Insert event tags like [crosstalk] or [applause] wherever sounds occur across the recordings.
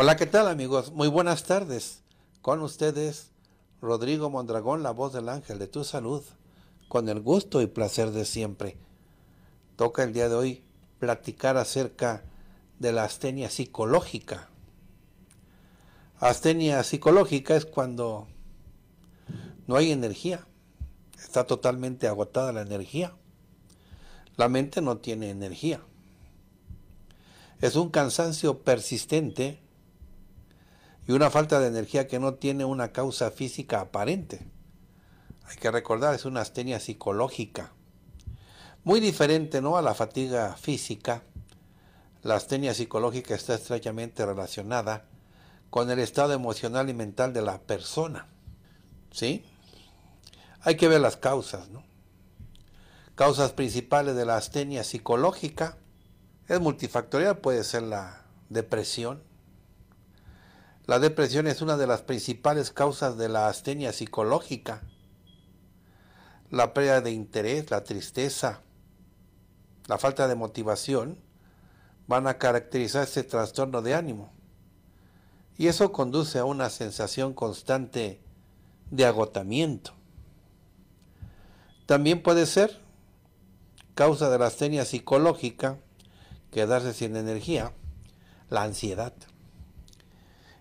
Hola, ¿qué tal amigos? Muy buenas tardes. Con ustedes, Rodrigo Mondragón, la voz del ángel de tu salud, con el gusto y placer de siempre. Toca el día de hoy platicar acerca de la astenia psicológica. Astenia psicológica es cuando no hay energía, está totalmente agotada la energía. La mente no tiene energía. Es un cansancio persistente y una falta de energía que no tiene una causa física aparente. Hay que recordar, es una astenia psicológica. Muy diferente ¿no? a la fatiga física, la astenia psicológica está estrechamente relacionada con el estado emocional y mental de la persona. ¿Sí? Hay que ver las causas, ¿no? Causas principales de la astenia psicológica es multifactorial, puede ser la depresión, la depresión es una de las principales causas de la astenia psicológica. La pérdida de interés, la tristeza, la falta de motivación van a caracterizar este trastorno de ánimo. Y eso conduce a una sensación constante de agotamiento. También puede ser causa de la astenia psicológica, quedarse sin energía, la ansiedad.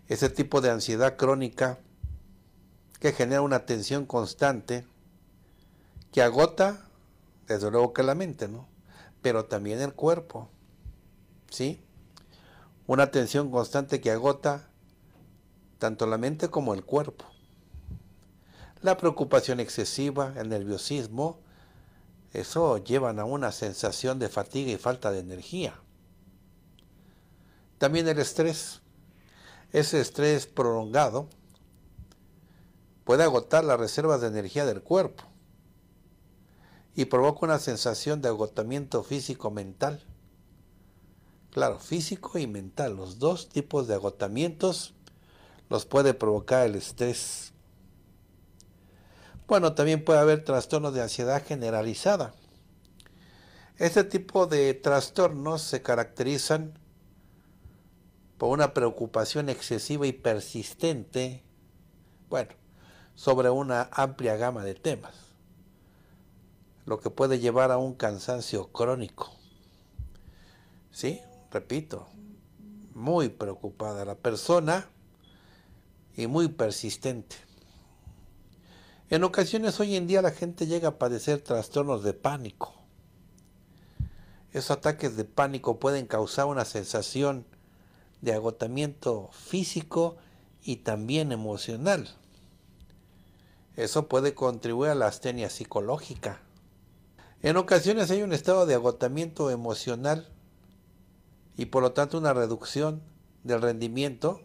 Ese tipo de ansiedad crónica que genera una tensión constante que agota, desde luego que la mente, ¿no? Pero también el cuerpo, ¿sí? Una tensión constante que agota tanto la mente como el cuerpo. La preocupación excesiva, el nerviosismo, eso llevan a una sensación de fatiga y falta de energía. También el estrés, ese estrés prolongado puede agotar las reservas de energía del cuerpo y provoca una sensación de agotamiento físico-mental. Claro, físico y mental, los dos tipos de agotamientos los puede provocar el estrés. Bueno, también puede haber trastornos de ansiedad generalizada. Este tipo de trastornos se caracterizan por una preocupación excesiva y persistente, bueno, sobre una amplia gama de temas, lo que puede llevar a un cansancio crónico. ¿Sí? Repito, muy preocupada la persona y muy persistente. En ocasiones hoy en día la gente llega a padecer trastornos de pánico. Esos ataques de pánico pueden causar una sensación de agotamiento físico y también emocional. Eso puede contribuir a la astenia psicológica. En ocasiones hay un estado de agotamiento emocional y por lo tanto una reducción del rendimiento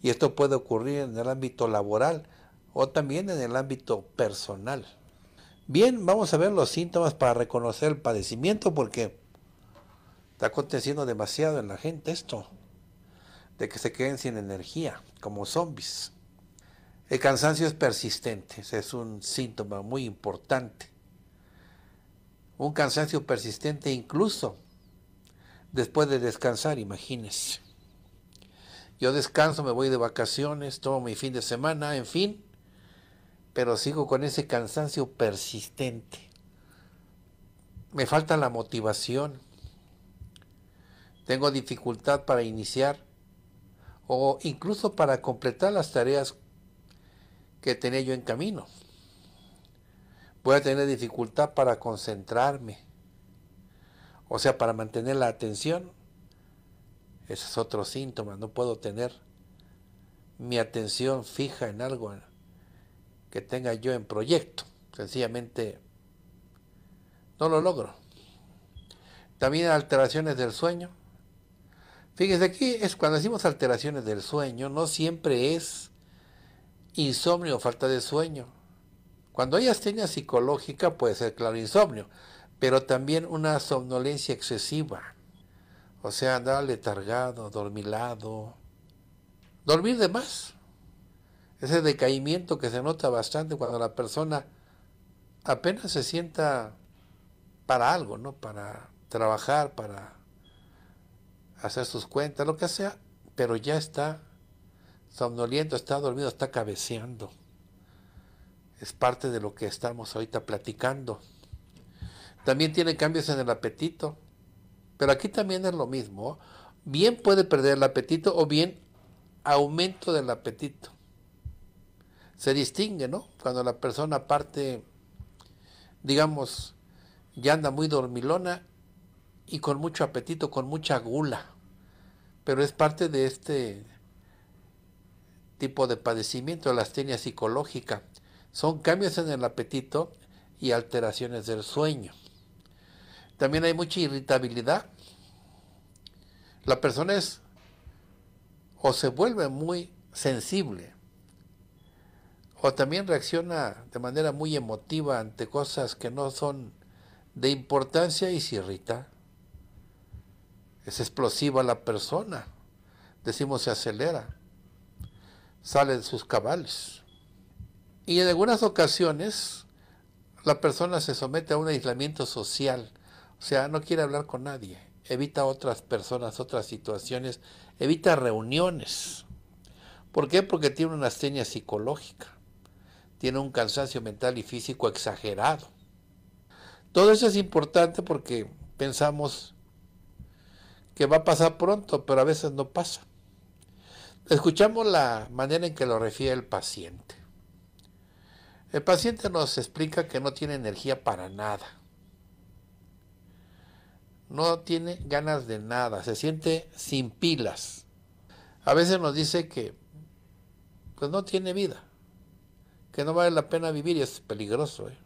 y esto puede ocurrir en el ámbito laboral o también en el ámbito personal. Bien, vamos a ver los síntomas para reconocer el padecimiento porque Está aconteciendo demasiado en la gente esto, de que se queden sin energía, como zombies. El cansancio es persistente, es un síntoma muy importante. Un cansancio persistente incluso después de descansar, imagínense. Yo descanso, me voy de vacaciones, tomo mi fin de semana, en fin, pero sigo con ese cansancio persistente. Me falta la motivación tengo dificultad para iniciar o incluso para completar las tareas que tenía yo en camino. Voy a tener dificultad para concentrarme, o sea, para mantener la atención. Ese es otro síntoma, no puedo tener mi atención fija en algo que tenga yo en proyecto. Sencillamente no lo logro. También alteraciones del sueño, Fíjense, aquí es cuando decimos alteraciones del sueño, no siempre es insomnio o falta de sueño. Cuando hay astenia psicológica puede ser claro insomnio, pero también una somnolencia excesiva. O sea, andar letargado, dormilado, dormir de más. Ese decaimiento que se nota bastante cuando la persona apenas se sienta para algo, ¿no? Para trabajar, para hacer sus cuentas, lo que sea, pero ya está somnoliento, está dormido, está cabeceando. Es parte de lo que estamos ahorita platicando. También tiene cambios en el apetito, pero aquí también es lo mismo. Bien puede perder el apetito o bien aumento del apetito. Se distingue, ¿no? Cuando la persona parte, digamos, ya anda muy dormilona y con mucho apetito, con mucha gula. Pero es parte de este tipo de padecimiento, la astenia psicológica. Son cambios en el apetito y alteraciones del sueño. También hay mucha irritabilidad. La persona es o se vuelve muy sensible o también reacciona de manera muy emotiva ante cosas que no son de importancia y se irrita es explosiva la persona, decimos se acelera, sale de sus cabales. Y en algunas ocasiones la persona se somete a un aislamiento social, o sea, no quiere hablar con nadie, evita otras personas, otras situaciones, evita reuniones. ¿Por qué? Porque tiene una astenia psicológica, tiene un cansancio mental y físico exagerado. Todo eso es importante porque pensamos que va a pasar pronto, pero a veces no pasa. Escuchamos la manera en que lo refiere el paciente. El paciente nos explica que no tiene energía para nada. No tiene ganas de nada, se siente sin pilas. A veces nos dice que pues no tiene vida, que no vale la pena vivir y es peligroso. ¿eh?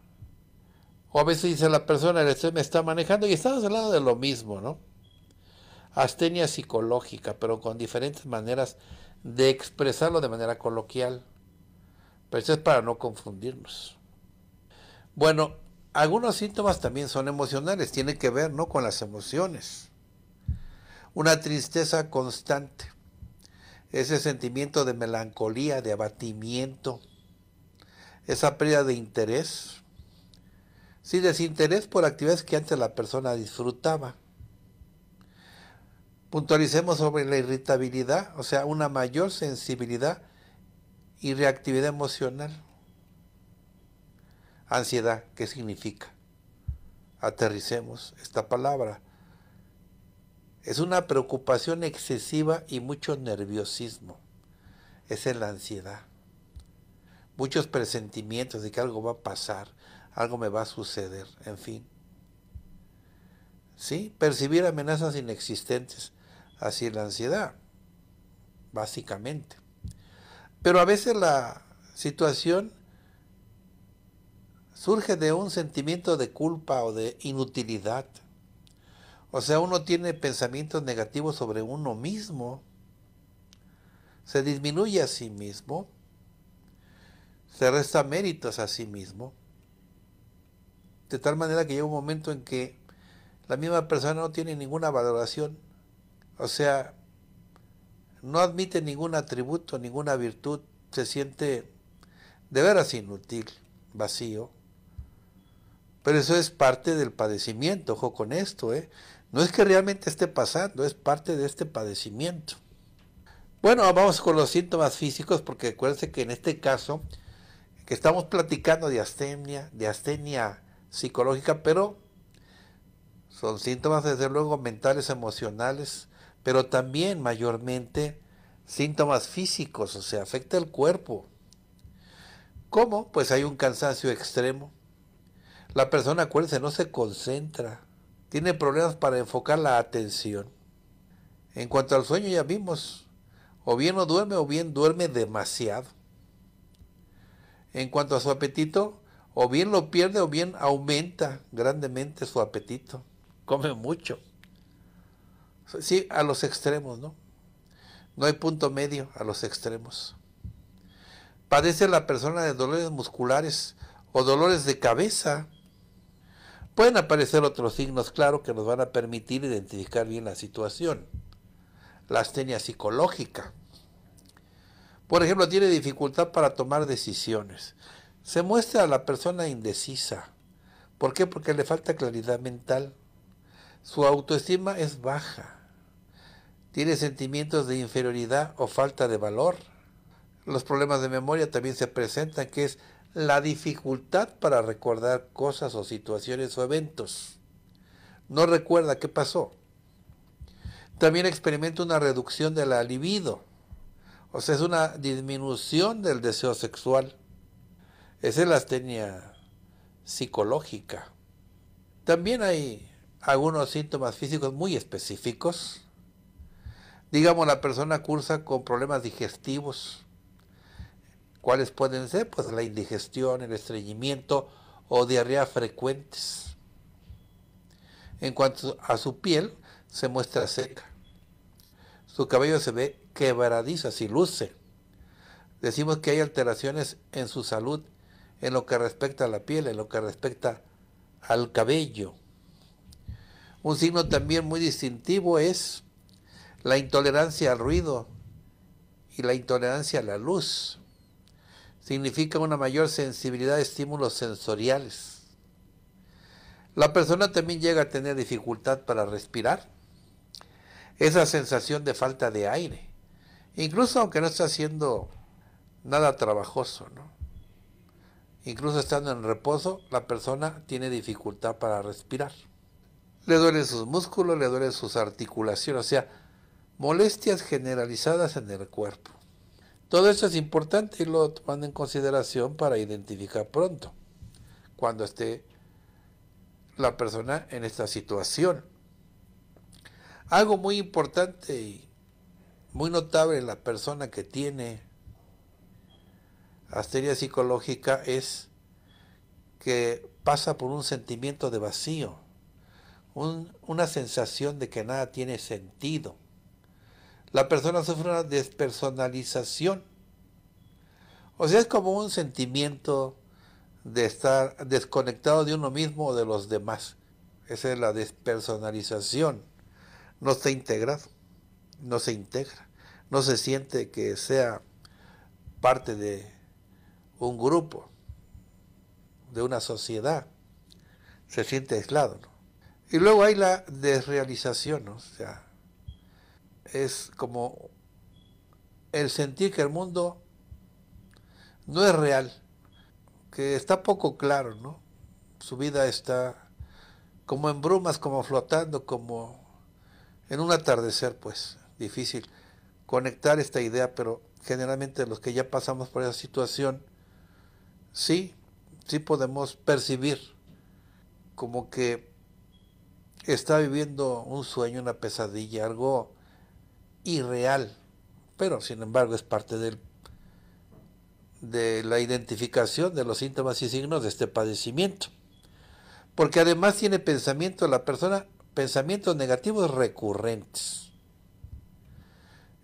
O a veces dice la persona, el estrés me está manejando y estamos hablando de lo mismo, ¿no? astenia psicológica, pero con diferentes maneras de expresarlo de manera coloquial. Pero eso es para no confundirnos. Bueno, algunos síntomas también son emocionales, tienen que ver ¿no? con las emociones. Una tristeza constante, ese sentimiento de melancolía, de abatimiento, esa pérdida de interés, sí, desinterés por actividades que antes la persona disfrutaba Puntualicemos sobre la irritabilidad, o sea, una mayor sensibilidad y reactividad emocional. Ansiedad, ¿qué significa? Aterricemos esta palabra. Es una preocupación excesiva y mucho nerviosismo. Esa es la ansiedad. Muchos presentimientos de que algo va a pasar, algo me va a suceder, en fin. ¿Sí? Percibir amenazas inexistentes Así la ansiedad, básicamente. Pero a veces la situación surge de un sentimiento de culpa o de inutilidad. O sea, uno tiene pensamientos negativos sobre uno mismo, se disminuye a sí mismo, se resta méritos a sí mismo, de tal manera que llega un momento en que la misma persona no tiene ninguna valoración o sea, no admite ningún atributo, ninguna virtud, se siente de veras inútil, vacío. Pero eso es parte del padecimiento, ojo con esto, ¿eh? No es que realmente esté pasando, es parte de este padecimiento. Bueno, vamos con los síntomas físicos, porque acuérdense que en este caso, que estamos platicando de astenia, de astenia psicológica, pero son síntomas desde luego mentales, emocionales, pero también mayormente síntomas físicos, o sea, afecta el cuerpo. ¿Cómo? Pues hay un cansancio extremo. La persona, acuérdense, no se concentra, tiene problemas para enfocar la atención. En cuanto al sueño, ya vimos, o bien no duerme o bien duerme demasiado. En cuanto a su apetito, o bien lo pierde o bien aumenta grandemente su apetito. Come mucho. Sí, a los extremos, ¿no? No hay punto medio a los extremos. Padece la persona de dolores musculares o dolores de cabeza. Pueden aparecer otros signos, claro, que nos van a permitir identificar bien la situación. La astenia psicológica. Por ejemplo, tiene dificultad para tomar decisiones. Se muestra a la persona indecisa. ¿Por qué? Porque le falta claridad mental. Su autoestima es baja tiene sentimientos de inferioridad o falta de valor. Los problemas de memoria también se presentan, que es la dificultad para recordar cosas o situaciones o eventos. No recuerda qué pasó. También experimenta una reducción de la libido, o sea, es una disminución del deseo sexual. Esa es la astenia psicológica. También hay algunos síntomas físicos muy específicos Digamos, la persona cursa con problemas digestivos. ¿Cuáles pueden ser? Pues la indigestión, el estreñimiento o diarrea frecuentes. En cuanto a su piel, se muestra seca. Su cabello se ve quebradizo, si luce. Decimos que hay alteraciones en su salud en lo que respecta a la piel, en lo que respecta al cabello. Un signo también muy distintivo es la intolerancia al ruido y la intolerancia a la luz. Significa una mayor sensibilidad a estímulos sensoriales. La persona también llega a tener dificultad para respirar. Esa sensación de falta de aire. Incluso aunque no está haciendo nada trabajoso, Incluso estando en reposo, la persona tiene dificultad para respirar. Le duelen sus músculos, le duelen sus articulaciones, o sea, molestias generalizadas en el cuerpo. Todo esto es importante y lo toman en consideración para identificar pronto cuando esté la persona en esta situación. Algo muy importante y muy notable en la persona que tiene asteria psicológica es que pasa por un sentimiento de vacío, una sensación de que nada tiene sentido la persona sufre una despersonalización. O sea, es como un sentimiento de estar desconectado de uno mismo o de los demás. Esa es la despersonalización. No está integrado, no se integra, no se siente que sea parte de un grupo, de una sociedad. Se siente aislado. Y luego hay la desrealización, o sea, es como el sentir que el mundo no es real, que está poco claro, ¿no? Su vida está como en brumas, como flotando, como en un atardecer, pues, difícil conectar esta idea, pero generalmente los que ya pasamos por esa situación, sí, sí podemos percibir como que está viviendo un sueño, una pesadilla, algo irreal, pero sin embargo es parte de la identificación de los síntomas y signos de este padecimiento. Porque además tiene pensamiento la persona, pensamientos negativos recurrentes.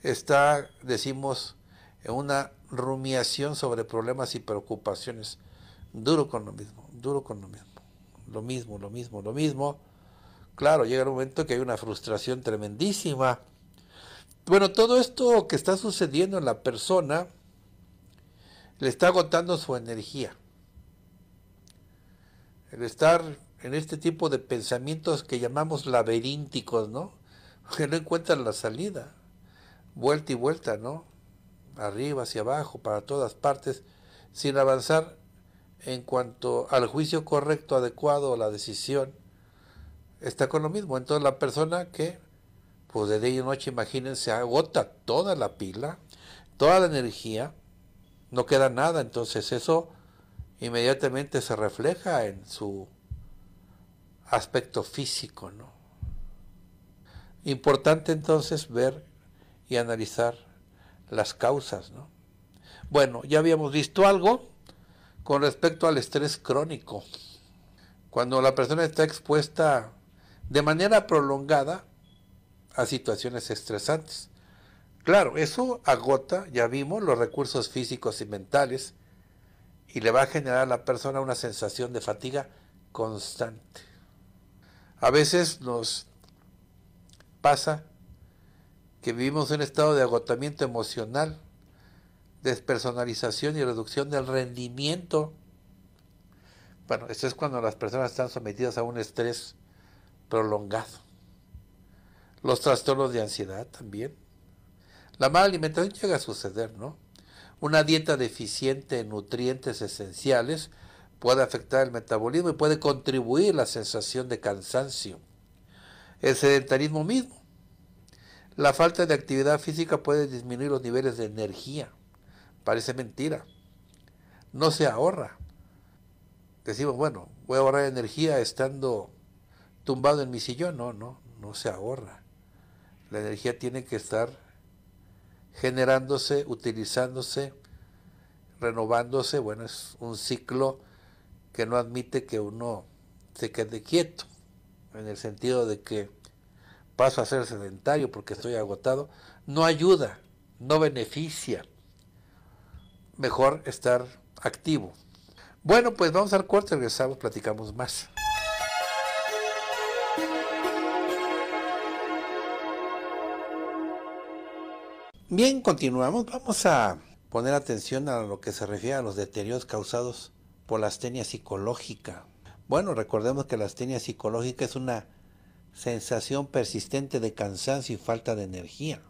Está, decimos, en una rumiación sobre problemas y preocupaciones. Duro con lo mismo, duro con lo mismo. Lo mismo, lo mismo, lo mismo. Claro, llega el momento que hay una frustración tremendísima bueno, todo esto que está sucediendo en la persona le está agotando su energía. El estar en este tipo de pensamientos que llamamos laberínticos, ¿no? [laughs] Que no encuentran la salida. Vuelta y vuelta, ¿no? Arriba, hacia abajo, para todas partes, sin avanzar en cuanto al juicio correcto, adecuado, la decisión. Está con lo mismo. Entonces la persona que pues de día y noche, imagínense, agota toda la pila, toda la energía, no queda nada, entonces eso inmediatamente se refleja en su aspecto físico, ¿no? Importante entonces ver y analizar las causas, ¿no? Bueno, ya habíamos visto algo con respecto al estrés crónico. Cuando la persona está expuesta de manera prolongada a situaciones estresantes. Claro, eso agota, ya vimos, los recursos físicos y mentales y le va a generar a la persona una sensación de fatiga constante. A veces nos pasa que vivimos un estado de agotamiento emocional, despersonalización y reducción del rendimiento. Bueno, esto es cuando las personas están sometidas a un estrés prolongado los trastornos de ansiedad también. La mala alimentación llega a suceder, ¿no? Una dieta deficiente en nutrientes esenciales puede afectar el metabolismo y puede contribuir a la sensación de cansancio. El sedentarismo mismo. La falta de actividad física puede disminuir los niveles de energía. Parece mentira. No se ahorra. Decimos, bueno, voy a ahorrar energía estando tumbado en mi sillón. No, no, no se ahorra. La energía tiene que estar generándose, utilizándose, renovándose. Bueno, es un ciclo que no admite que uno se quede quieto, en el sentido de que paso a ser sedentario porque estoy agotado. No ayuda, no beneficia. Mejor estar activo. Bueno, pues vamos al corte, regresamos, platicamos más. Bien, continuamos. Vamos a poner atención a lo que se refiere a los deterioros causados por la astenia psicológica. Bueno, recordemos que la astenia psicológica es una sensación persistente de cansancio y falta de energía.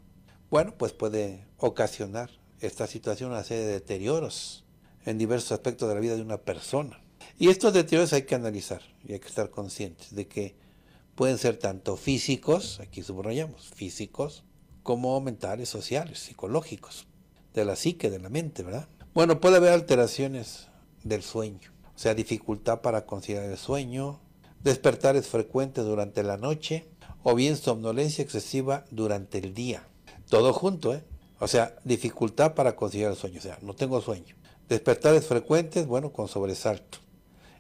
Bueno, pues puede ocasionar esta situación una serie de deterioros en diversos aspectos de la vida de una persona. Y estos deterioros hay que analizar y hay que estar conscientes de que pueden ser tanto físicos, aquí subrayamos, físicos, como mentales, sociales, psicológicos, de la psique, de la mente, ¿verdad? Bueno, puede haber alteraciones del sueño, o sea, dificultad para considerar el sueño, despertares frecuentes durante la noche o bien somnolencia excesiva durante el día. Todo junto, ¿eh? O sea, dificultad para considerar el sueño, o sea, no tengo sueño. Despertares frecuentes, bueno, con sobresalto.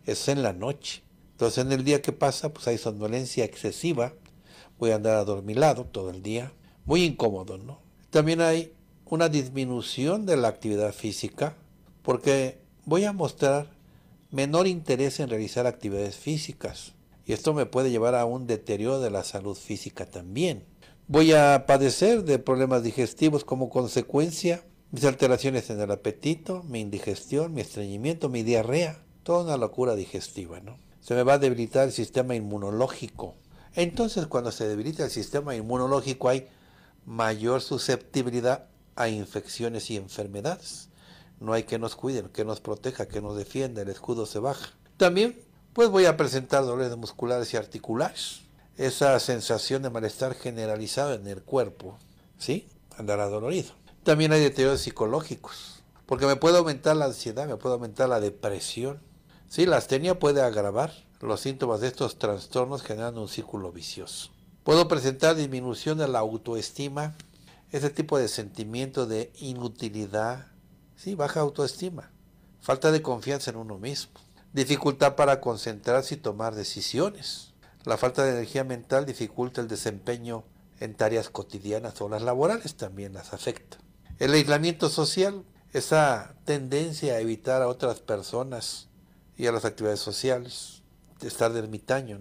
es en la noche. Entonces en el día que pasa, pues hay somnolencia excesiva. Voy a andar adormilado todo el día muy incómodo, ¿no? También hay una disminución de la actividad física porque voy a mostrar menor interés en realizar actividades físicas y esto me puede llevar a un deterioro de la salud física también. Voy a padecer de problemas digestivos como consecuencia, mis alteraciones en el apetito, mi indigestión, mi estreñimiento, mi diarrea, toda una locura digestiva, ¿no? Se me va a debilitar el sistema inmunológico. Entonces, cuando se debilita el sistema inmunológico hay mayor susceptibilidad a infecciones y enfermedades. No hay que nos cuiden, que nos proteja, que nos defienda, el escudo se baja. También, pues voy a presentar dolores musculares y articulares. Esa sensación de malestar generalizado en el cuerpo, ¿sí? Andará dolorido. También hay deterioros psicológicos, porque me puede aumentar la ansiedad, me puede aumentar la depresión. Sí, la astenia puede agravar los síntomas de estos trastornos generando un círculo vicioso. Puedo presentar disminución de la autoestima, ese tipo de sentimiento de inutilidad, sí, baja autoestima, falta de confianza en uno mismo, dificultad para concentrarse y tomar decisiones. La falta de energía mental dificulta el desempeño en tareas cotidianas o las laborales también las afecta. El aislamiento social, esa tendencia a evitar a otras personas y a las actividades sociales, de estar de ermitaño,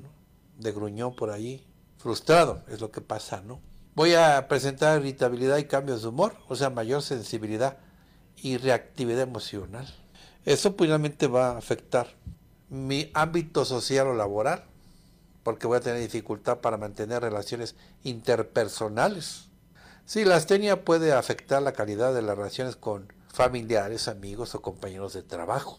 de gruñón por ahí frustrado, es lo que pasa, ¿no? Voy a presentar irritabilidad y cambios de humor, o sea, mayor sensibilidad y reactividad emocional. Eso finalmente pues, va a afectar mi ámbito social o laboral, porque voy a tener dificultad para mantener relaciones interpersonales. Sí, la astenia puede afectar la calidad de las relaciones con familiares, amigos o compañeros de trabajo.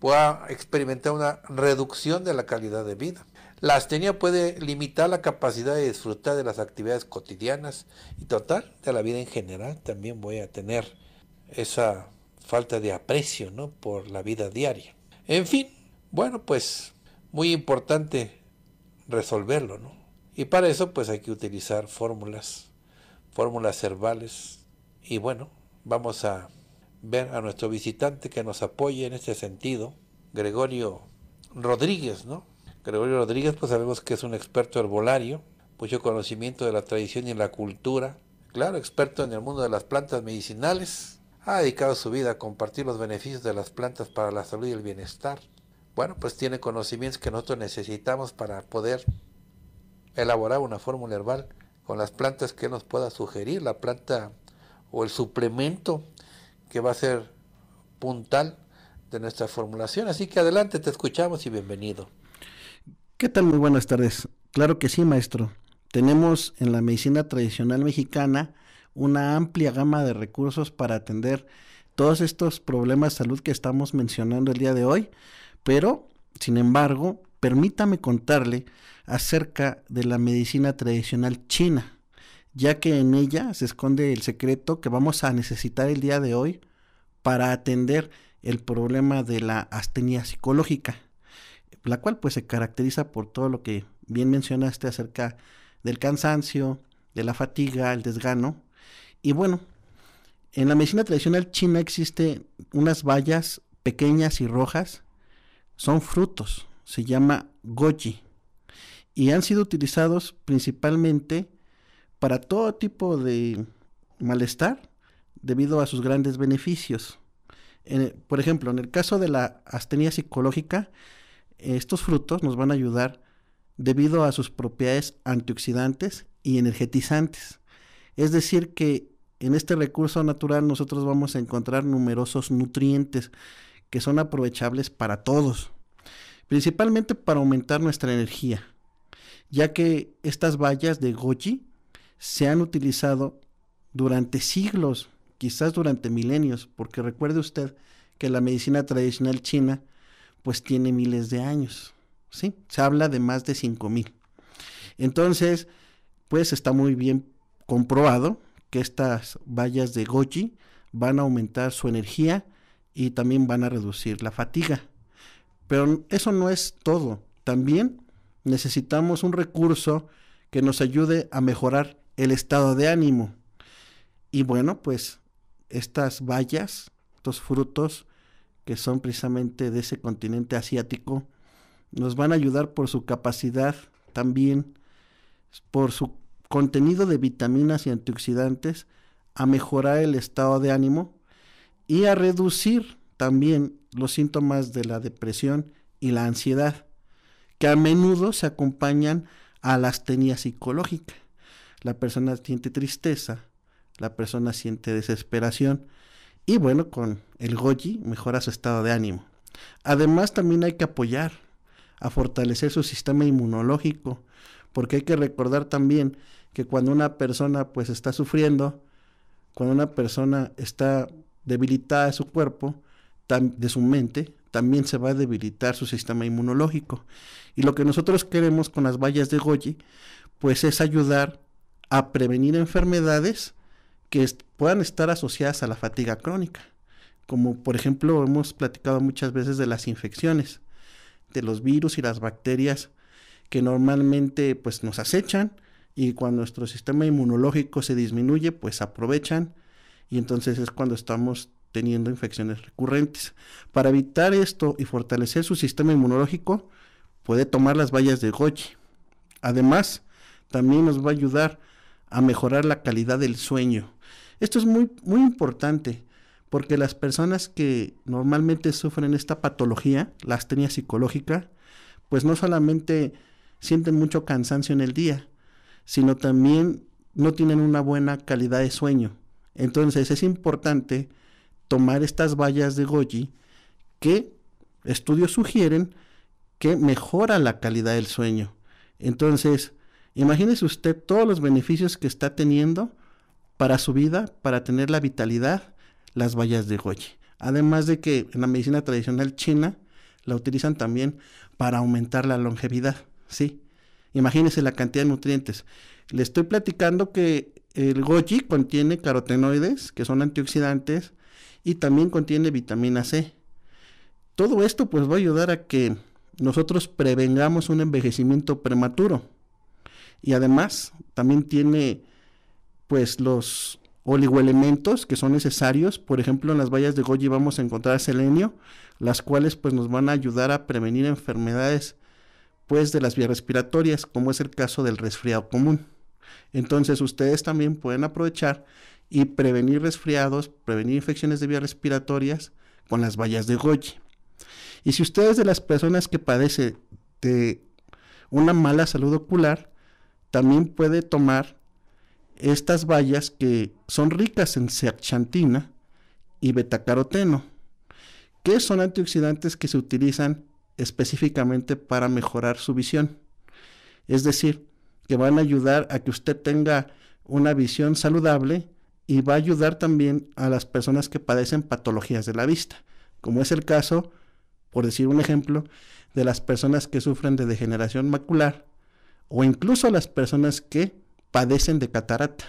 Voy a experimentar una reducción de la calidad de vida. La astenia puede limitar la capacidad de disfrutar de las actividades cotidianas y total de la vida en general. También voy a tener esa falta de aprecio ¿no? por la vida diaria. En fin, bueno, pues muy importante resolverlo, ¿no? Y para eso pues hay que utilizar fórmulas, fórmulas herbales. Y bueno, vamos a ver a nuestro visitante que nos apoye en este sentido, Gregorio Rodríguez, ¿no? Gregorio Rodríguez, pues sabemos que es un experto herbolario, mucho conocimiento de la tradición y la cultura, claro, experto en el mundo de las plantas medicinales, ha dedicado su vida a compartir los beneficios de las plantas para la salud y el bienestar. Bueno, pues tiene conocimientos que nosotros necesitamos para poder elaborar una fórmula herbal con las plantas que nos pueda sugerir, la planta o el suplemento que va a ser puntal de nuestra formulación. Así que adelante, te escuchamos y bienvenido. ¿Qué tal? Muy buenas tardes. Claro que sí, maestro. Tenemos en la medicina tradicional mexicana una amplia gama de recursos para atender todos estos problemas de salud que estamos mencionando el día de hoy, pero, sin embargo, permítame contarle acerca de la medicina tradicional china, ya que en ella se esconde el secreto que vamos a necesitar el día de hoy para atender el problema de la astenia psicológica la cual pues se caracteriza por todo lo que bien mencionaste acerca del cansancio, de la fatiga, el desgano. Y bueno, en la medicina tradicional china existe unas bayas pequeñas y rojas, son frutos, se llama goji, y han sido utilizados principalmente para todo tipo de malestar debido a sus grandes beneficios. por ejemplo, en el caso de la astenia psicológica, estos frutos nos van a ayudar debido a sus propiedades antioxidantes y energetizantes. Es decir, que en este recurso natural nosotros vamos a encontrar numerosos nutrientes que son aprovechables para todos, principalmente para aumentar nuestra energía, ya que estas bayas de goji se han utilizado durante siglos, quizás durante milenios, porque recuerde usted que la medicina tradicional china pues tiene miles de años, ¿sí? Se habla de más de 5.000. Entonces, pues está muy bien comprobado que estas vallas de Goji van a aumentar su energía y también van a reducir la fatiga. Pero eso no es todo. También necesitamos un recurso que nos ayude a mejorar el estado de ánimo. Y bueno, pues estas vallas, estos frutos, que son precisamente de ese continente asiático, nos van a ayudar por su capacidad también, por su contenido de vitaminas y antioxidantes, a mejorar el estado de ánimo y a reducir también los síntomas de la depresión y la ansiedad, que a menudo se acompañan a la astenia psicológica. La persona siente tristeza, la persona siente desesperación, y bueno, con el goji mejora su estado de ánimo. Además también hay que apoyar a fortalecer su sistema inmunológico, porque hay que recordar también que cuando una persona pues está sufriendo, cuando una persona está debilitada de su cuerpo, de su mente, también se va a debilitar su sistema inmunológico. Y lo que nosotros queremos con las vallas de Goji, pues es ayudar a prevenir enfermedades que puedan estar asociadas a la fatiga crónica, como por ejemplo hemos platicado muchas veces de las infecciones, de los virus y las bacterias que normalmente pues nos acechan y cuando nuestro sistema inmunológico se disminuye pues aprovechan y entonces es cuando estamos teniendo infecciones recurrentes. Para evitar esto y fortalecer su sistema inmunológico puede tomar las vallas de Goji. Además, también nos va a ayudar a mejorar la calidad del sueño esto es muy, muy importante porque las personas que normalmente sufren esta patología, la astenia psicológica, pues no solamente sienten mucho cansancio en el día, sino también no tienen una buena calidad de sueño. Entonces es importante tomar estas vallas de Goji que estudios sugieren que mejora la calidad del sueño. Entonces, imagínese usted todos los beneficios que está teniendo para su vida, para tener la vitalidad, las bayas de goji. Además de que en la medicina tradicional china la utilizan también para aumentar la longevidad, ¿sí? Imagínense la cantidad de nutrientes. Le estoy platicando que el goji contiene carotenoides, que son antioxidantes, y también contiene vitamina C. Todo esto pues va a ayudar a que nosotros prevengamos un envejecimiento prematuro. Y además también tiene pues los oligoelementos que son necesarios. Por ejemplo, en las vallas de Goji vamos a encontrar selenio, las cuales pues nos van a ayudar a prevenir enfermedades pues de las vías respiratorias, como es el caso del resfriado común. Entonces, ustedes también pueden aprovechar y prevenir resfriados, prevenir infecciones de vías respiratorias con las vallas de Goji. Y si ustedes de las personas que padecen de una mala salud ocular, también puede tomar estas bayas que son ricas en zeaxantina y betacaroteno, que son antioxidantes que se utilizan específicamente para mejorar su visión. Es decir, que van a ayudar a que usted tenga una visión saludable y va a ayudar también a las personas que padecen patologías de la vista, como es el caso, por decir un ejemplo, de las personas que sufren de degeneración macular o incluso las personas que padecen de catarata.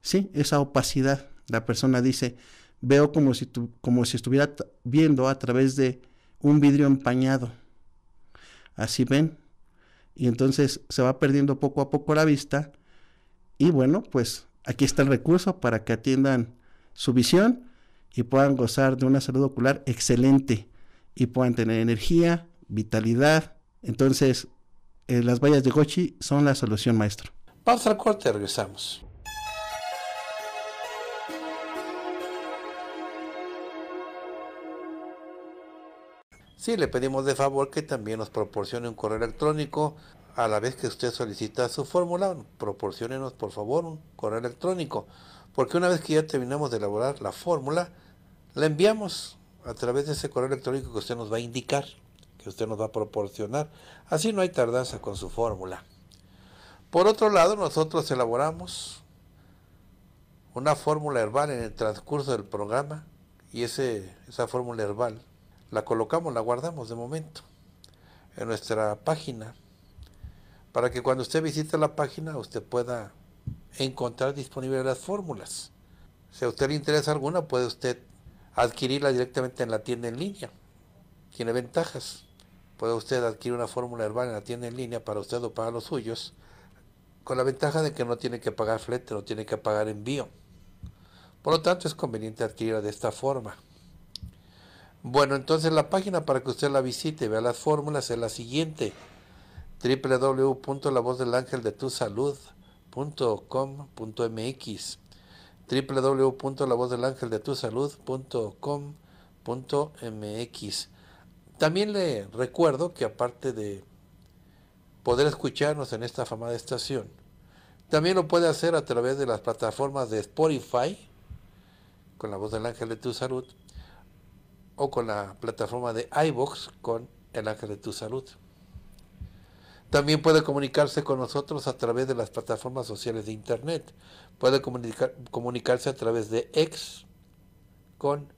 Sí, esa opacidad. La persona dice, veo como si, tu, como si estuviera viendo a través de un vidrio empañado. Así ven. Y entonces se va perdiendo poco a poco la vista. Y bueno, pues aquí está el recurso para que atiendan su visión y puedan gozar de una salud ocular excelente y puedan tener energía, vitalidad. Entonces, eh, las vallas de Gochi son la solución, maestro. Pausa al corte, regresamos. Sí, le pedimos de favor que también nos proporcione un correo electrónico a la vez que usted solicita su fórmula, proporcionenos por favor un correo electrónico, porque una vez que ya terminamos de elaborar la fórmula, la enviamos a través de ese correo electrónico que usted nos va a indicar, que usted nos va a proporcionar. Así no hay tardanza con su fórmula. Por otro lado, nosotros elaboramos una fórmula herbal en el transcurso del programa y esa fórmula herbal la colocamos, la guardamos de momento en nuestra página para que cuando usted visite la página usted pueda encontrar disponibles las fórmulas. Si a usted le interesa alguna, puede usted adquirirla directamente en la tienda en línea. Tiene ventajas. Puede usted adquirir una fórmula herbal en la tienda en línea para usted o para los suyos con la ventaja de que no tiene que pagar flete, no tiene que pagar envío. Por lo tanto, es conveniente adquirirla de esta forma. Bueno, entonces la página para que usted la visite y vea las fórmulas es la siguiente: www.lavozdelangeldetusalud.com.mx www.lavozdelangeldetusalud.com.mx También le recuerdo que aparte de poder escucharnos en esta afamada estación, también lo puede hacer a través de las plataformas de Spotify, con la voz del ángel de tu salud, o con la plataforma de iBox con el ángel de tu salud. También puede comunicarse con nosotros a través de las plataformas sociales de Internet. Puede comunicar, comunicarse a través de X con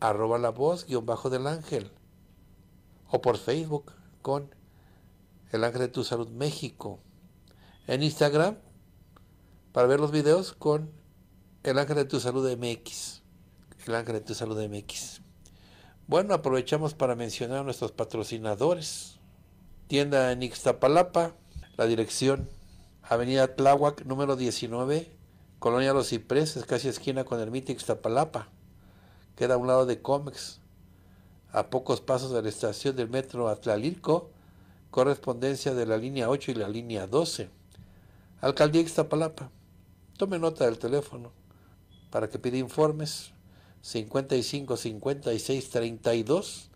arroba la voz guión bajo del ángel. O por Facebook con el ángel de tu salud México en Instagram para ver los videos con el ángel de tu salud MX. El ángel de tu salud MX. Bueno, aprovechamos para mencionar a nuestros patrocinadores. Tienda en Ixtapalapa, la dirección Avenida Tláhuac, número 19, Colonia Los Cipreses, casi esquina con el Ixtapalapa. Queda a un lado de Comex, a pocos pasos de la estación del metro Atlalilco, correspondencia de la línea 8 y la línea 12. Alcaldía Ixtapalapa. Tome nota del teléfono para que pida informes 55 56 32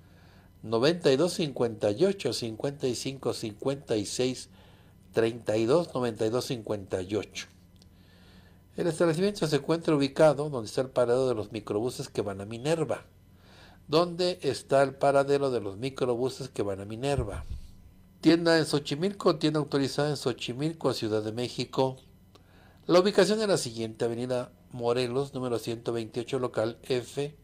92 58 55 56 32 92 58. El establecimiento se encuentra ubicado donde está el paradero de los microbuses que van a Minerva. ¿Dónde está el paradero de los microbuses que van a Minerva? Tienda en Xochimilco, tienda autorizada en Xochimilco, Ciudad de México. La ubicación es la siguiente, Avenida Morelos, número 128, local F,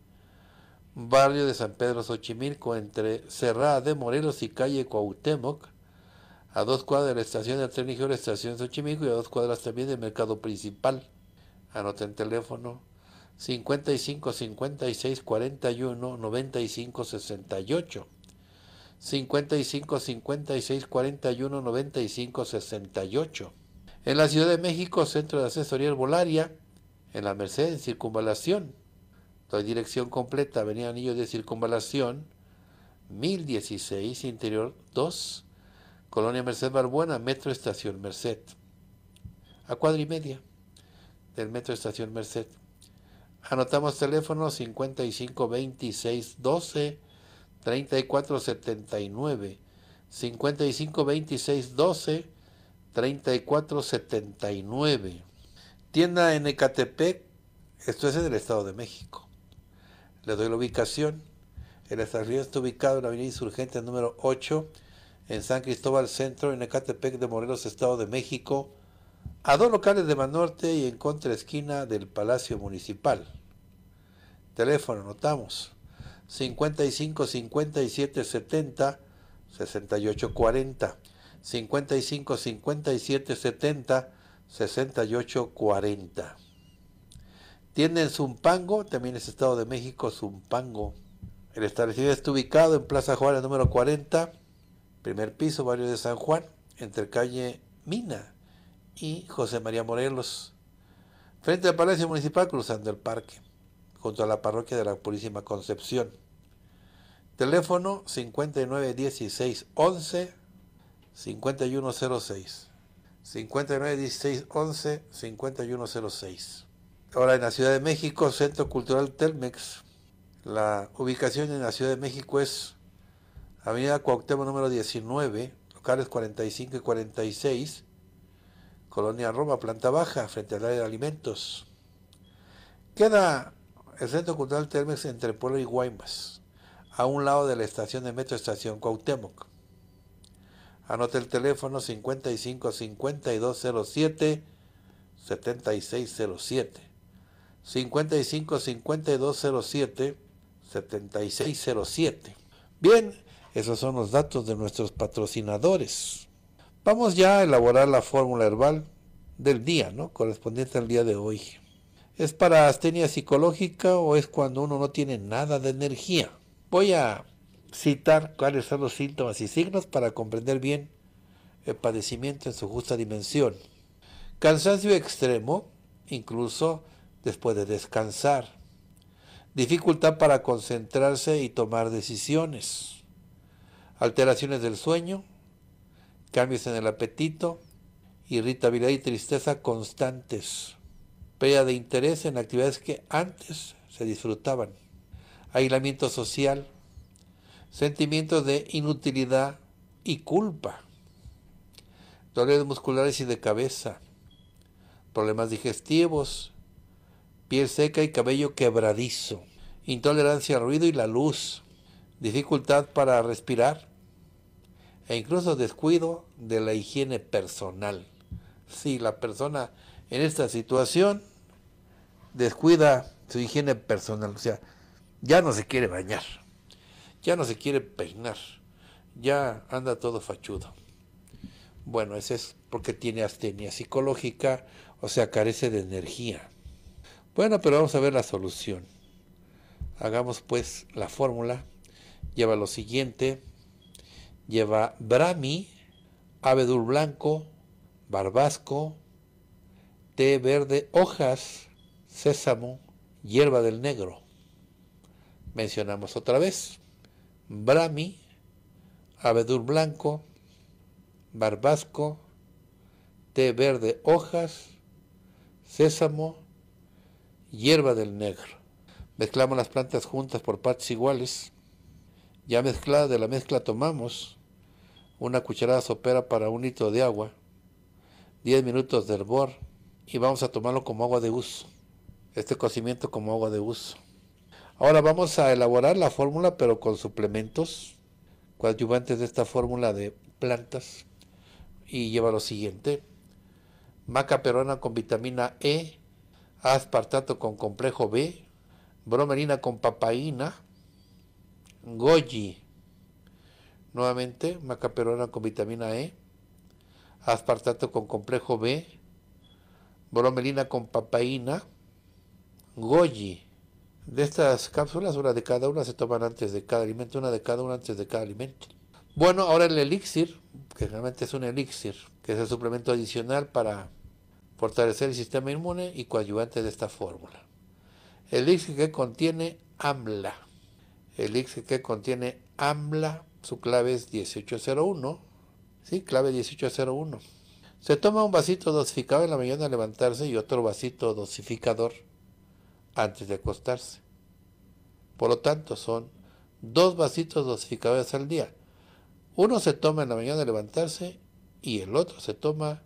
barrio de San Pedro Xochimilco, entre Cerrada de Morelos y calle Cuauhtémoc, a dos cuadras de la estación de tren ligero, estación Xochimilco, y a dos cuadras también del mercado principal. Anoten teléfono 55 56 55 56 41 95 68. En la Ciudad de México, Centro de Asesoría Herbolaria, en la Merced, en Circunvalación. Doy dirección completa, Avenida Anillo de Circunvalación, 1016, Interior 2, Colonia Merced Barbuena, Metro Estación Merced. A cuadra y media del Metro Estación Merced. Anotamos teléfono 55 26 12 3479, 552612, 3479. Tienda en Ecatepec, esto es en el Estado de México. Le doy la ubicación. El establecimiento está ubicado en la Avenida Insurgente número 8, en San Cristóbal Centro, en Ecatepec de Morelos, Estado de México, a dos locales de Manorte y en contra esquina del Palacio Municipal. Teléfono, notamos, 55 57 70 68 40. 55 57 70 68 40. Tienda Zumpango, también es Estado de México, Zumpango. El establecimiento está ubicado en Plaza Juárez número 40, primer piso, barrio de San Juan, entre calle Mina y José María Morelos, frente al Palacio Municipal cruzando el parque junto a la parroquia de la Purísima Concepción. Teléfono 591611 5106. 591611 5106. Ahora en la Ciudad de México, Centro Cultural Telmex. La ubicación en la Ciudad de México es Avenida Cuauhtémoc número 19, locales 45 y 46, Colonia Roma, planta baja, frente al área de alimentos. Queda el centro cultural Telmex entre Pueblo y Guaymas, a un lado de la estación de metro Estación Cuauhtémoc. Anota el teléfono 55 5207 7607. 55 5207 7607. Bien, esos son los datos de nuestros patrocinadores. Vamos ya a elaborar la fórmula herbal del día, ¿no? Correspondiente al día de hoy. ¿Es para astenia psicológica o es cuando uno no tiene nada de energía? Voy a citar cuáles son los síntomas y signos para comprender bien el padecimiento en su justa dimensión. Cansancio extremo, incluso después de descansar. Dificultad para concentrarse y tomar decisiones. Alteraciones del sueño, cambios en el apetito, irritabilidad y tristeza constantes pérdida de interés en actividades que antes se disfrutaban, aislamiento social, sentimientos de inutilidad y culpa, dolores musculares y de cabeza, problemas digestivos, piel seca y cabello quebradizo, intolerancia al ruido y la luz, dificultad para respirar e incluso descuido de la higiene personal. Si la persona en esta situación descuida su higiene personal, o sea, ya no se quiere bañar, ya no se quiere peinar, ya anda todo fachudo. Bueno, ese es porque tiene astenia psicológica, o sea, carece de energía. Bueno, pero vamos a ver la solución. Hagamos pues la fórmula. Lleva lo siguiente. Lleva brami, abedul blanco, barbasco, té verde, hojas, sésamo, hierba del negro. Mencionamos otra vez, Brami, abedul blanco, barbasco, té verde, hojas, sésamo, hierba del negro. Mezclamos las plantas juntas por partes iguales. Ya mezclada de la mezcla tomamos una cucharada sopera para un litro de agua, 10 minutos de hervor, y vamos a tomarlo como agua de uso, este cocimiento como agua de uso. Ahora vamos a elaborar la fórmula pero con suplementos coadyuvantes de esta fórmula de plantas y lleva lo siguiente. Maca peruana con vitamina E, aspartato con complejo B, bromelina con papaína, goji, nuevamente maca peruana con vitamina E, aspartato con complejo B, bromelina con papaína, goji. De estas cápsulas, una de cada una se toman antes de cada alimento, una de cada una antes de cada alimento. Bueno, ahora el elixir, que realmente es un elixir, que es el suplemento adicional para fortalecer el sistema inmune y coadyuvante de esta fórmula. elixir que contiene AMLA. elixir que contiene AMLA, su clave es 1801. Sí, clave 1801. Se toma un vasito dosificado en la mañana al levantarse y otro vasito dosificador antes de acostarse. Por lo tanto, son dos vasitos dosificadores al día. Uno se toma en la mañana al levantarse y el otro se toma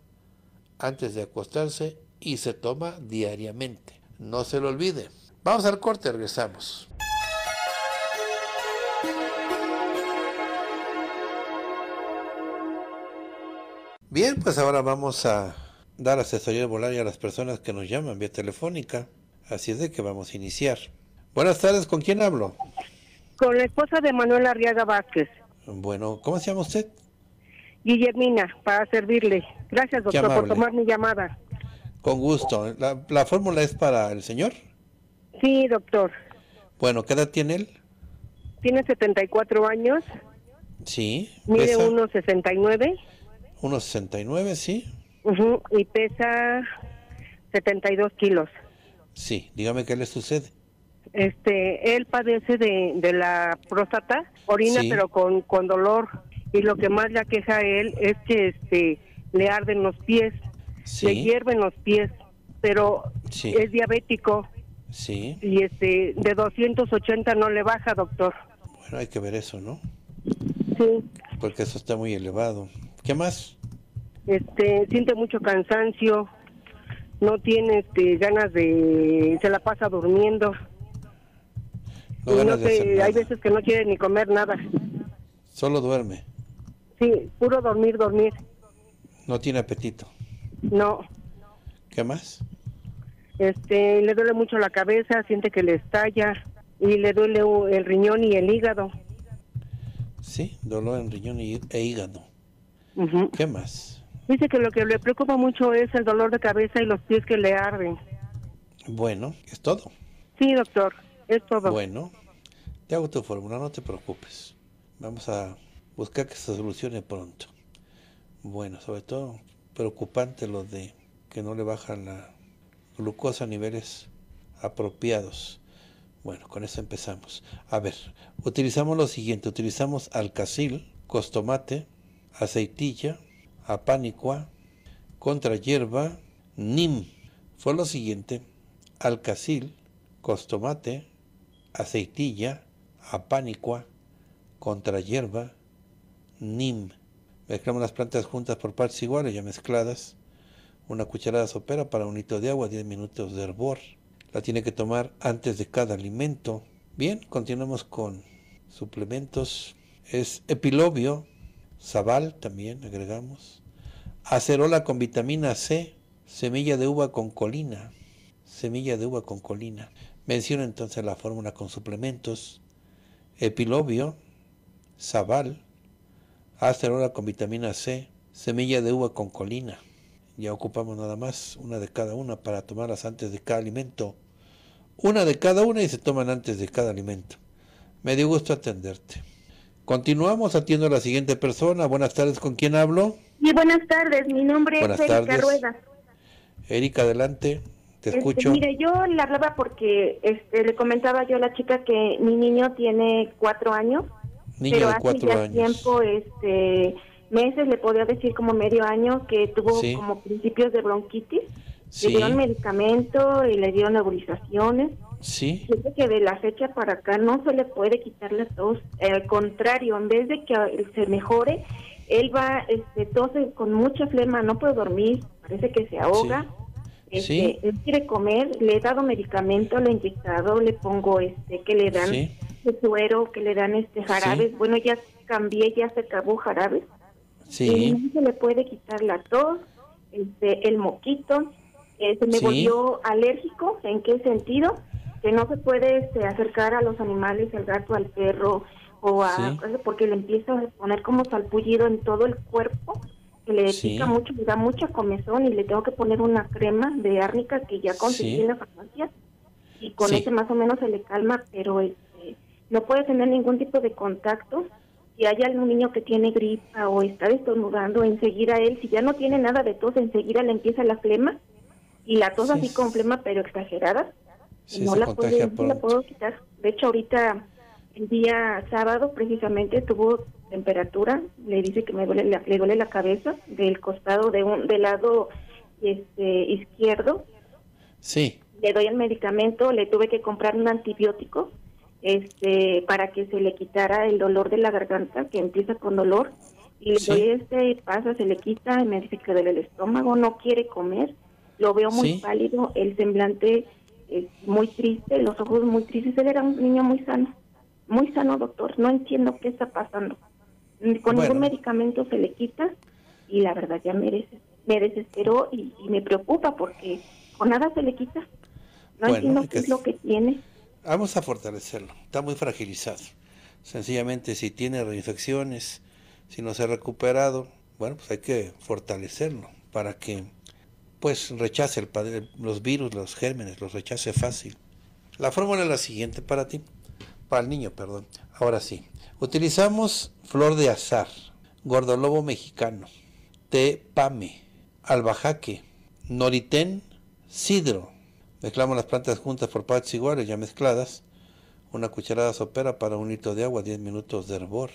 antes de acostarse y se toma diariamente. No se lo olvide. Vamos al corte, regresamos. Bien, pues ahora vamos a dar asesoría volaria a las personas que nos llaman vía telefónica. Así es de que vamos a iniciar. Buenas tardes, ¿con quién hablo? Con la esposa de Manuel Arriaga Vázquez. Bueno, ¿cómo se llama usted? Guillermina, para servirle. Gracias, doctor, por tomar mi llamada. Con gusto. ¿La, ¿La, fórmula es para el señor? Sí, doctor. Bueno, ¿qué edad tiene él? Tiene 74 años. Sí. Mide 1,69. Unos 69, sí. y pesa 72 kilos. Sí, dígame qué le sucede. Este, él padece de, de la próstata, orina pero con, con dolor y lo que más le aqueja a él es que este le arden los pies, se le hierven los pies, pero es diabético. Sí. Y este de 280 no le baja, doctor. Bueno, hay que ver eso, ¿no? Sí. Porque eso está muy elevado. ¿Qué más? Este, siente mucho cansancio, no tiene este, ganas de, se la pasa durmiendo. No, hay veces que no quiere ni comer nada. Solo duerme. Sí, puro dormir, dormir. No tiene apetito. No. ¿Qué más? Este, le duele mucho la cabeza, siente que le estalla y le duele el riñón y el hígado. Sí, dolor en riñón e hígado. ¿Qué más? Dice que lo que le preocupa mucho es el dolor de cabeza y los pies que le arden. Bueno, ¿es todo? Sí, doctor, es todo. Bueno, te hago tu fórmula, no te preocupes. Vamos a buscar que se solucione pronto. Bueno, sobre todo preocupante lo de que no le bajan la glucosa a niveles apropiados. Bueno, con eso empezamos. A ver, utilizamos lo siguiente, utilizamos alcacil, costomate, aceitilla, apánicua, contra hierba, nim. Fue lo siguiente, alcacil, costomate, aceitilla, apánicua, contra hierba, nim. Mezclamos las plantas juntas por partes iguales, ya mezcladas. Una cucharada sopera para un litro de agua, 10 minutos de hervor. La tiene que tomar antes de cada alimento. Bien, continuamos con suplementos. Es epilobio, Zabal también agregamos. Acerola con vitamina C, semilla de uva con colina, semilla de uva con colina. Menciona entonces la fórmula con suplementos, epilobio, zabal, acerola con vitamina C, semilla de uva con colina. Ya ocupamos nada más una de cada una para tomarlas antes de cada alimento. Una de cada una y se toman antes de cada alimento. Me dio gusto atenderte. Continuamos, atiendo a la siguiente persona. Buenas tardes, ¿con quién hablo? Sí, buenas tardes, mi nombre es Erika Rueda. Erika, adelante, te este, escucho. Mire, yo le hablaba porque este, le comentaba yo a la chica que mi niño tiene cuatro años. Niño de cuatro hace ya tiempo, este, meses, le podría decir como medio año, que tuvo como principios de bronquitis. Le dieron medicamento y le dieron nebulizaciones Sí. Dice que de la fecha para acá no se le puede quitar la tos, eh, al contrario, en vez de que eh, se mejore, él va, este, tose con mucha flema, no puede dormir, parece que se ahoga. Sí. Este, él quiere comer, le he dado medicamento, le he inyectado, le pongo este, que le dan suero, que le dan este jarabes, bueno ya cambié, ya se acabó jarabes, sí. no se le puede quitar la tos, este, el moquito, eh, se me volvió alérgico, ¿en qué sentido? que no se puede este, acercar a los animales, al gato, al perro, o a, porque le empieza a poner como salpullido en todo el cuerpo, que le pica mucho, le da mucha comezón y le tengo que poner una crema de árnica que ya conseguí en la farmacia y con ese más o menos se le calma, pero este, no puede tener ningún tipo de contacto. Si hay algún niño que tiene gripa o está estornudando, enseguida él, si ya no tiene nada de tos, enseguida le empieza la flema y la tos así con flema pero exagerada no la puedo, la puedo quitar. De hecho, ahorita, el día sábado, precisamente, tuvo temperatura. Le dice que me duele le duele la cabeza del costado, de un, del lado este, izquierdo. Sí. Le doy el medicamento, le tuve que comprar un antibiótico este, para que se le quitara el dolor de la garganta, que empieza con dolor. Y le doy este, pasa, se le quita, y me dice que duele el estómago, no quiere comer. Lo veo muy pálido, el semblante eh, muy triste, los ojos muy tristes. Él era un niño muy sano, muy sano, doctor. No entiendo qué está pasando. Con ningún medicamento se le quita y la verdad ya merece. Me desesperó y, me preocupa porque con nada se le quita. No entiendo qué es lo que tiene. Vamos a fortalecerlo. Está muy fragilizado. Sencillamente, si tiene reinfecciones, si no se ha recuperado, bueno, pues hay que fortalecerlo para que pues rechace el los virus, los gérmenes, los rechace fácil. La fórmula es la siguiente para ti, para el niño, perdón. Ahora sí, utilizamos flor de azar, gordolobo mexicano, té pame, albajaque, noritén, sidro. Mezclamos las plantas juntas por partes iguales, ya mezcladas. Una cucharada sopera para un litro de agua, 10 minutos de hervor.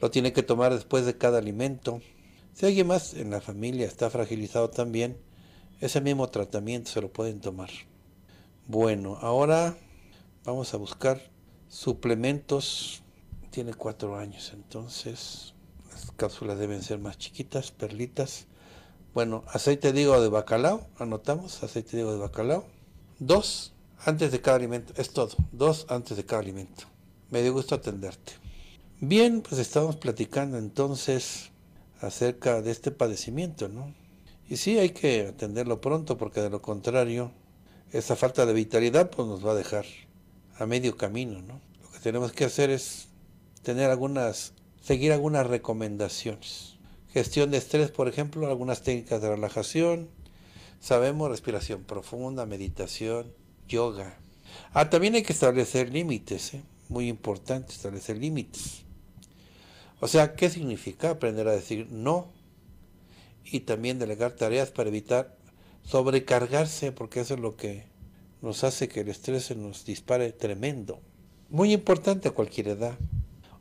Lo tiene que tomar después de cada alimento. Si alguien más en la familia está fragilizado también, ese mismo tratamiento se lo pueden tomar. Bueno, ahora vamos a buscar suplementos. Tiene cuatro años, entonces las cápsulas deben ser más chiquitas, perlitas. Bueno, aceite de de bacalao, anotamos, aceite de de bacalao. Dos antes de cada alimento, es todo, dos antes de cada alimento. Me dio gusto atenderte. Bien, pues estamos platicando entonces acerca de este padecimiento, ¿no? Y sí, hay que atenderlo pronto porque de lo contrario, esa falta de vitalidad pues nos va a dejar a medio camino, ¿no? Lo que tenemos que hacer es tener algunas, seguir algunas recomendaciones. Gestión de estrés, por ejemplo, algunas técnicas de relajación. Sabemos respiración profunda, meditación, yoga. Ah, también hay que establecer límites, ¿eh? muy importante establecer límites. O sea, ¿qué significa aprender a decir no? y también delegar tareas para evitar sobrecargarse, porque eso es lo que nos hace que el estrés se nos dispare tremendo. Muy importante a cualquier edad,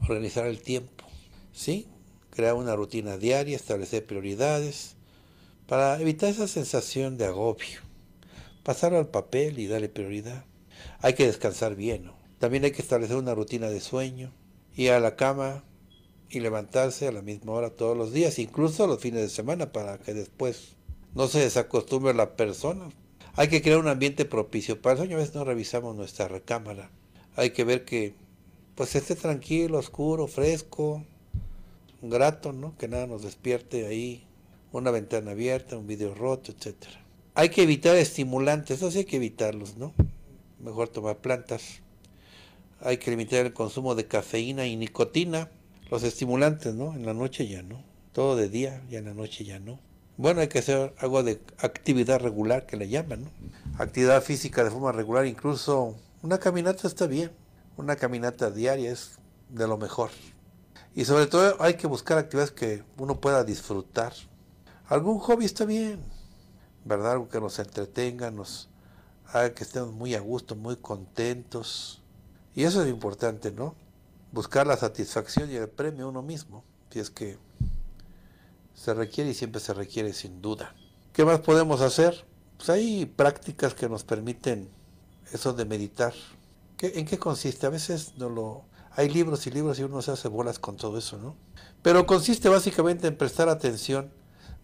organizar el tiempo, ¿sí? Crear una rutina diaria, establecer prioridades, para evitar esa sensación de agobio. Pasar al papel y darle prioridad. Hay que descansar bien, ¿no? También hay que establecer una rutina de sueño, ir a la cama y levantarse a la misma hora todos los días, incluso los fines de semana, para que después no se desacostumbre la persona. Hay que crear un ambiente propicio para el sueño. A veces no revisamos nuestra recámara. Hay que ver que pues esté tranquilo, oscuro, fresco, grato, ¿no? Que nada nos despierte ahí, una ventana abierta, un vidrio roto, etcétera. Hay que evitar estimulantes, eso hay que evitarlos, ¿no? Mejor tomar plantas. Hay que limitar el consumo de cafeína y nicotina los estimulantes, ¿no? En la noche ya no. Todo de día, ya en la noche ya no. Bueno, hay que hacer algo de actividad regular, que le llaman, ¿no? Actividad física de forma regular, incluso una caminata está bien. Una caminata diaria es de lo mejor. Y sobre todo hay que buscar actividades que uno pueda disfrutar. Algún hobby está bien, ¿verdad? Algo que nos entretenga, nos haga que estemos muy a gusto, muy contentos. Y eso es importante, ¿no? buscar la satisfacción y el premio uno mismo, si es que se requiere y siempre se requiere sin duda. ¿Qué más podemos hacer? Pues hay prácticas que nos permiten eso de meditar. ¿Qué, ¿En qué consiste? A veces no lo, hay libros y libros y uno se hace bolas con todo eso, ¿no? Pero consiste básicamente en prestar atención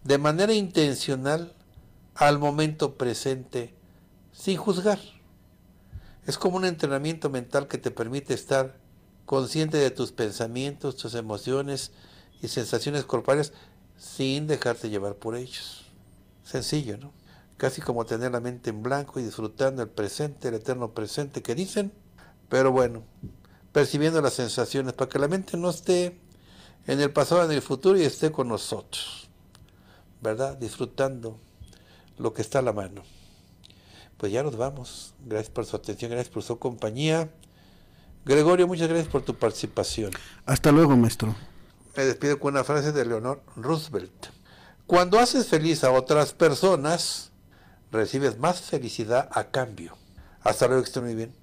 de manera intencional al momento presente sin juzgar. Es como un entrenamiento mental que te permite estar consciente de tus pensamientos, tus emociones y sensaciones corporales sin dejarte llevar por ellos. Sencillo, ¿no? Casi como tener la mente en blanco y disfrutando el presente, el eterno presente que dicen, pero bueno, percibiendo las sensaciones para que la mente no esté en el pasado, en el futuro y esté con nosotros, ¿verdad? Disfrutando lo que está a la mano. Pues ya nos vamos. Gracias por su atención, gracias por su compañía. Gregorio, muchas gracias por tu participación. Hasta luego, maestro. Me despido con una frase de Leonor Roosevelt. Cuando haces feliz a otras personas, recibes más felicidad a cambio. Hasta luego, que estén muy bien.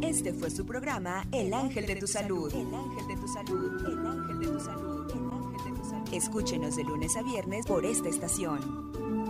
Este fue su programa El Ángel de tu Salud. El Ángel de tu Salud. El Ángel de tu Salud. El Ángel de tu Salud. Escúchenos de lunes a viernes por esta estación.